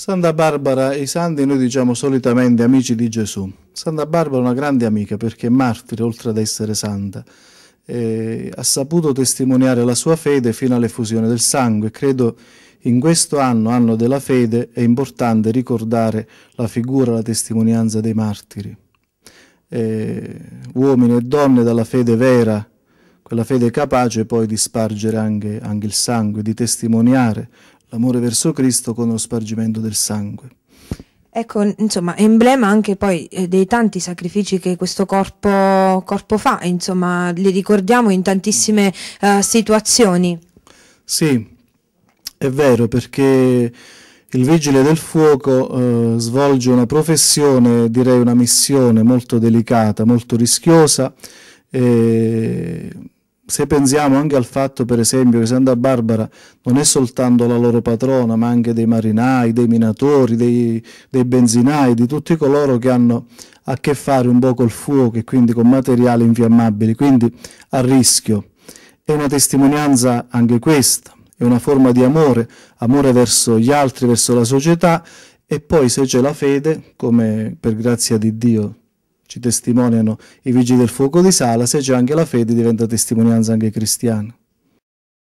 Santa Barbara i santi noi diciamo solitamente amici di Gesù. Santa Barbara è una grande amica perché è martire oltre ad essere santa. Eh, ha saputo testimoniare la sua fede fino all'effusione del sangue. Credo in questo anno, anno della fede, è importante ricordare la figura, la testimonianza dei martiri. Eh, uomini e donne dalla fede vera, quella fede capace poi di spargere anche, anche il sangue, di testimoniare l'amore verso Cristo con lo spargimento del sangue. Ecco, insomma, emblema anche poi eh, dei tanti sacrifici che questo corpo, corpo fa, insomma, li ricordiamo in tantissime uh, situazioni. Sì, è vero, perché il vigile del fuoco eh, svolge una professione, direi una missione molto delicata, molto rischiosa, eh, se pensiamo anche al fatto, per esempio, che Santa Barbara non è soltanto la loro patrona, ma anche dei marinai, dei minatori, dei, dei benzinai, di tutti coloro che hanno a che fare un po' col fuoco e quindi con materiali infiammabili, quindi a rischio. È una testimonianza anche questa, è una forma di amore, amore verso gli altri, verso la società e poi se c'è la fede, come per grazia di Dio ci testimoniano i vigili del fuoco di Sala, se c'è anche la fede diventa testimonianza anche cristiana.